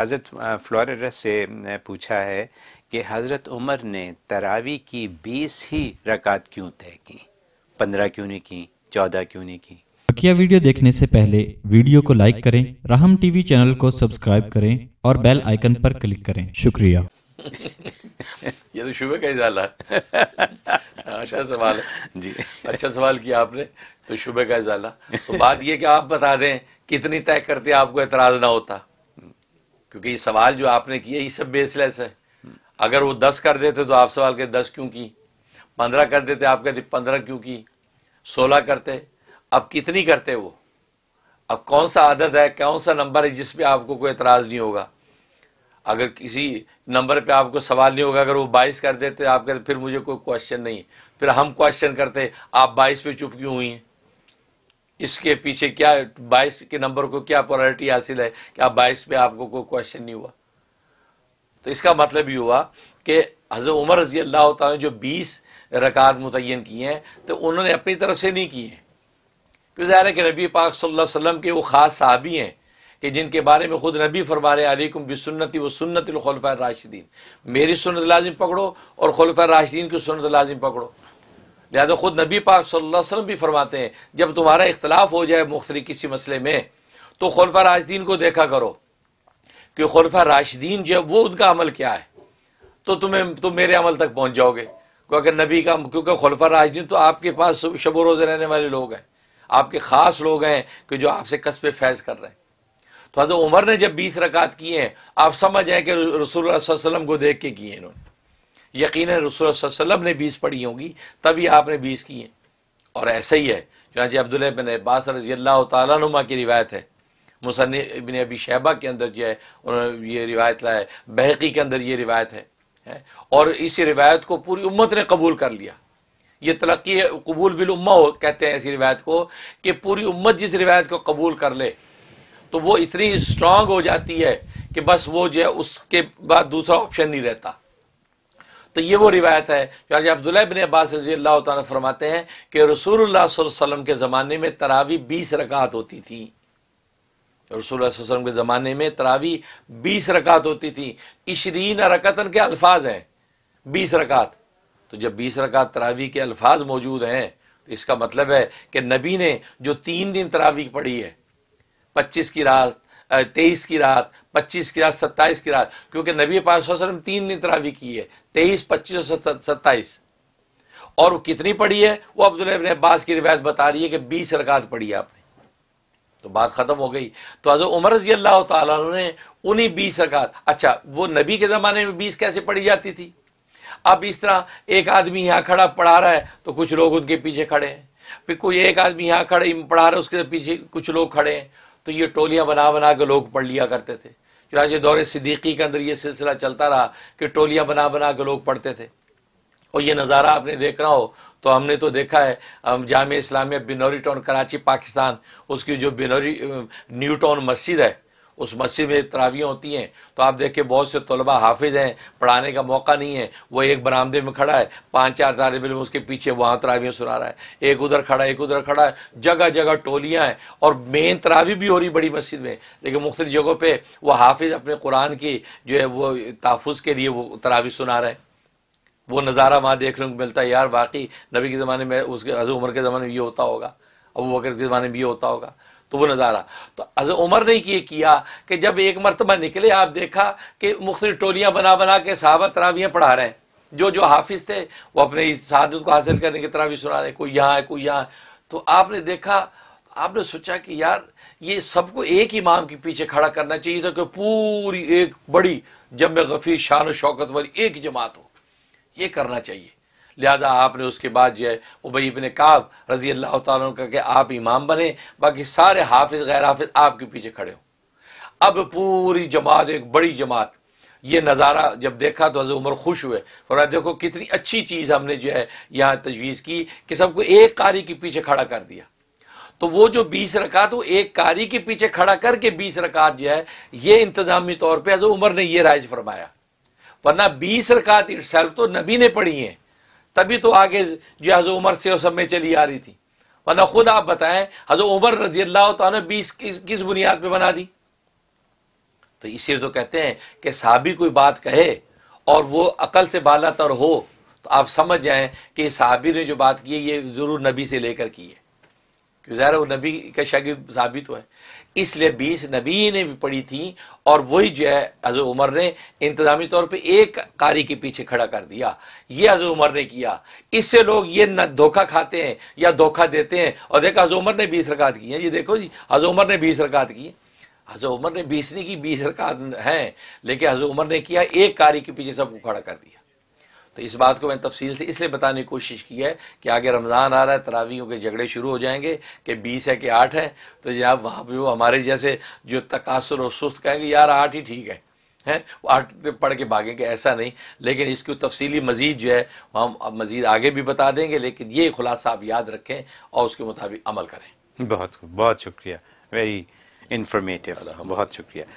हज़रत फ्लोर से पूछा है कि हज़रत उमर ने तरावी की बीस ही रकात क्यों तय की पंद्रह क्यों नहीं की चौदह क्यों नहीं की बकिया वीडियो देखने से पहले वीडियो को लाइक करें राहम टीवी चैनल को सब्सक्राइब करें और बेल आइकन पर क्लिक करें शुक्रिया ये तो शुभ का इजाला अच्छा सवाल है जी अच्छा सवाल किया आपने तो शुभ का इजाला तो बात यह कि आप बता दें कितनी तय करते आपको एतराज ना होता क्योंकि ये सवाल जो आपने किए ये सब बेसलेस है अगर वो दस कर देते तो आप सवाल के दस क्यों की पंद्रह कर देते आप कहते पंद्रह क्यों की सोलह करते अब कितनी करते वो अब कौन सा आदत है कौन सा नंबर है जिस पे आपको कोई एतराज़ नहीं होगा अगर किसी नंबर पे आपको सवाल नहीं होगा अगर वो बाईस कर देते आप कहते फिर मुझे कोई क्वेश्चन नहीं फिर हम क्वेश्चन करते आप बाईस पे चुप क्यों हुई हैं इसके पीछे क्या बाईस के नंबर को क्या प्रायोरिटी हासिल है क्या बाईस में आपको कोई क्वेश्चन नहीं हुआ तो इसका मतलब ये हुआ कि हज़रत उमर रजी अल्लाह ने जो बीस रकात मुतन किए हैं तो उन्होंने अपनी तरफ से नहीं किए क्योंकि ज़ाहिर है कि नबी पाक सल्लल्लाहु अलैहि वसल्लम के वो ख़ास साहबी हैं कि जिनके बारे में खुद नबी फरमा रहे अलैकुम सुन्नति व सुन्नतलखलफ़ राशिदीन मेरी सुन्नत लाजिम पकड़ो और खलफ़ राशिदीन की सुन्नत लाजिम पकड़ो लिहाजा खुद नबी पाक सल्लल्लाहु अलैहि वसल्लम भी फरमाते हैं जब तुम्हारा इख्तलाफ हो जाए मुख्तलि किसी मसले में तो खलफा राशदीन को देखा करो कि खलफा राशदीन जो वो उनका अमल क्या है तो तुम्हें तुम मेरे अमल तक पहुँच जाओगे क्योंकि नबी का क्योंकि खुलफा राशदीन तो आपके पास शब रोज़ रहने वाले लोग हैं आपके ख़ास लोग हैं कि जो आपसे कस्बे फैज कर रहे हैं तो हजरत उमर ने जब बीस रकात किए हैं आप समझ आए कि रसूल वसलम को देख के किए इन्होंने यकीन रसूल वसल्लम ने बीस पढ़ी होंगी तभी आपने बीस की हैं और ऐसा ही है चुनाच अब्दुल्ल बिन अब्बास रजी अल्लाह तुमा की रिवायत है मुसन बिन अबी शहबा के अंदर जो है उन्होंने ये रिवायत लाए बहकी के अंदर ये रिवायत है, और इसी रिवायत को पूरी उम्मत ने कबूल कर लिया ये तरक्की कबूल बिलुम्मा हो कहते हैं ऐसी रिवायत को कि पूरी उम्मत जिस रिवायत को कबूल कर ले तो वो इतनी स्ट्रांग हो जाती है कि बस वो जो है उसके बाद दूसरा ऑप्शन नहीं रहता तो ये वो रिवायत है जो आज अब्दुल्ला बिन अब्बास रजी अल्लाह तला फरमाते हैं कि रसूल के ज़माने में तरावी बीस रकात होती थी रसूल वसम के ज़माने में तरावी बीस रकात होती थी इशरीन रकतन के अल्फाज हैं बीस रकात तो जब बीस रकात तरावी के अल्फाज मौजूद हैं तो इसका मतलब है कि नबी ने जो तीन दिन तरावी पढ़ी है पच्चीस की रात तेईस की रात पच्चीस की रात सत्ताईस की रात क्योंकि नबी पाक तीन दिन तरावी की है तेईस पच्चीस और सत्ताईस और वो कितनी पढ़ी है वो अब्दुल अब्बास की रिवायत बता रही है कि बीस रकात पढ़ी है आपने तो बात ख़त्म हो गई तो हज़र उमर रजी अल्लाह ने उन्हीं बीस रकात अच्छा वो नबी के ज़माने में बीस कैसे पढ़ी जाती थी अब इस तरह एक आदमी यहां खड़ा पढ़ा रहा है तो कुछ लोग उनके पीछे खड़े हैं फिर कोई एक आदमी यहाँ खड़े पढ़ा रहे उसके पीछे कुछ लोग खड़े हैं तो ये टोलियाँ बना बना के लोग पढ़ लिया करते थे चुनाचे दौरे सिद्दीकी के अंदर ये सिलसिला चलता रहा कि टोलियाँ बना बना के लोग पढ़ते थे और ये नज़ारा आपने देख रहा हो तो हमने तो देखा है हम जाम इस्लामिया बिनौरी टाउन कराची पाकिस्तान उसकी जो बिनौरी न्यू टाउन मस्जिद है उस मस्जिद में तरावियाँ होती हैं तो आप देखिए बहुत से तलबा हाफिज हैं पढ़ाने का मौका नहीं है वो एक बरामदे में खड़ा है पाँच चार तालब इलम उसके पीछे वहाँ तरावियाँ सुना रहा है एक उधर खड़ा है एक उधर खड़ा है जगह जगह टोलियाँ हैं और मेन तरावी भी हो रही बड़ी मस्जिद में लेकिन मुख्तलि जगहों पर वह हाफिज़ अपने कुरान की जो है वो तहफ़ के लिए वो तरावी सुना रहे हैं वो नज़ारा वहाँ देखने को मिलता है यार वाकई नबी के ज़माने में उसके हजू उम्र के ज़माने में ये होता होगा वो वक्र के ज़माने में ये होता होगा तो वो नज़ारा तो हज़ उमर ने ये किया कि जब एक मरतबा निकले आप देखा कि मुख्तलि टोलियाँ बना बना के साहबा तरावियाँ पढ़ा रहे हैं जो जो हाफिज़ थे वो अपने शहादत को हासिल करने की तरावी सुना रहे हैं कोई यहाँ है कोई यहाँ तो आपने देखा आपने सोचा कि यार ये सबको एक इमाम के पीछे खड़ा करना चाहिए था कि पूरी एक बड़ी जम गफ़ी शान शौकत वाली एक जमात हो ये करना चाहिए लिहाजा आपने उसके बाद जो है उबई इबन काब रज़ी अल्लाह तुम कि आप इमाम बने बाकी सारे हाफिज़ गैर हाफिज आपके पीछे खड़े हो अब पूरी जमात एक बड़ी जमात ये नज़ारा जब देखा तो हज़र उमर खुश हुए फरमा देखो कितनी अच्छी चीज़ हमने जो है यहाँ तजवीज़ की कि सबको एक कारी के पीछे खड़ा कर दिया तो वो जो बीस रकात वो एक कारी के पीछे खड़ा करके बीस रकात जो है ये इंतज़ामी तौर पर हज़र उमर ने यह राइज फरमाया वरना बीस रकात इट तो नबी ने पढ़ी हैं तभी तो आगे जो हज़र उमर से सब में चली आ रही थी वरना खुद आप बताएं हज़र उमर रजी अल्लाह ने बीस किस, किस बुनियाद पर बना दी तो इसीलिए तो कहते हैं कि साहबी कोई बात कहे और वो अकल से बाला तर हो तो आप समझ जाएं कि साहबी ने जो बात की है ये ज़रूर नबी से लेकर की है क्योंकि ज़ाहिर वो नबी का शागि साबित हुआ है इसलिए बीस नबी ने भी पढ़ी थी और वही जो है अज़ उमर ने इंतजामी तौर पर एक कारी के पीछे खड़ा कर दिया ये अज़ उमर ने किया इससे लोग ये न धोखा खाते हैं या धोखा देते हैं और देखा अज़ उमर ने बीस रकात की है ये देखो जी अज़ उमर ने बीस रकात की हजो हज़र उमर ने बीस नहीं की बीस रकात हैं लेकिन हज़ो उमर ने किया एक कारी के पीछे सबको खड़ा कर दिया तो इस बात को मैंने तफसील से इसलिए बताने की कोशिश की है कि आगे रमज़ान आ रहा है तरावियों के झगड़े शुरू हो जाएंगे कि बीस है कि आठ है तो जहाँ वहाँ पर वो हमारे जैसे जो तकासर और सुस्त कहेंगे यार आठ ही ठीक है हैं वो आठ तो पढ़ के भागेंगे ऐसा नहीं लेकिन इसकी तफसीली मजीद जो है हम मज़ीद आगे भी बता देंगे लेकिन ये खुलासा आप याद रखें और उसके मुताबिक अमल करें बहुत बहुत शुक्रिया वेरी इन्फॉर्मेटिव बहुत शुक्रिया